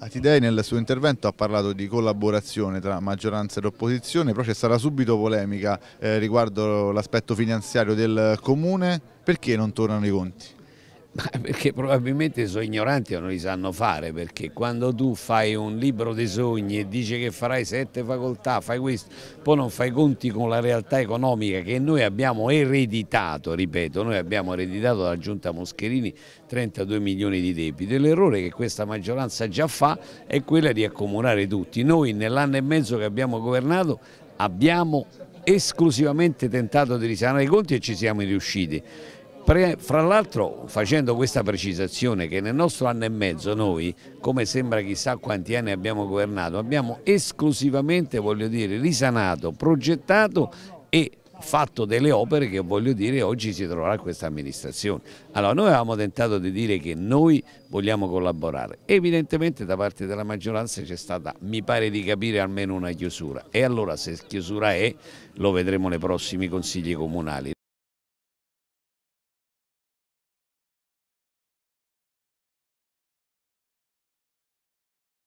Atidei nel suo intervento ha parlato di collaborazione tra maggioranza ed opposizione, però c'è stata subito polemica eh, riguardo l'aspetto finanziario del Comune, perché non tornano i conti? Ma perché probabilmente sono ignoranti o non li sanno fare, perché quando tu fai un libro dei sogni e dici che farai sette facoltà, fai questo, poi non fai conti con la realtà economica che noi abbiamo ereditato, ripeto, noi abbiamo ereditato dalla giunta Moscherini 32 milioni di debiti. L'errore che questa maggioranza già fa è quella di accumulare tutti. Noi nell'anno e mezzo che abbiamo governato abbiamo esclusivamente tentato di risanare i conti e ci siamo riusciti fra l'altro facendo questa precisazione che nel nostro anno e mezzo noi, come sembra chissà quanti anni abbiamo governato, abbiamo esclusivamente, voglio dire, risanato, progettato e fatto delle opere che voglio dire oggi si troverà questa amministrazione. Allora noi avevamo tentato di dire che noi vogliamo collaborare, evidentemente da parte della maggioranza c'è stata, mi pare di capire, almeno una chiusura e allora se chiusura è lo vedremo nei prossimi consigli comunali.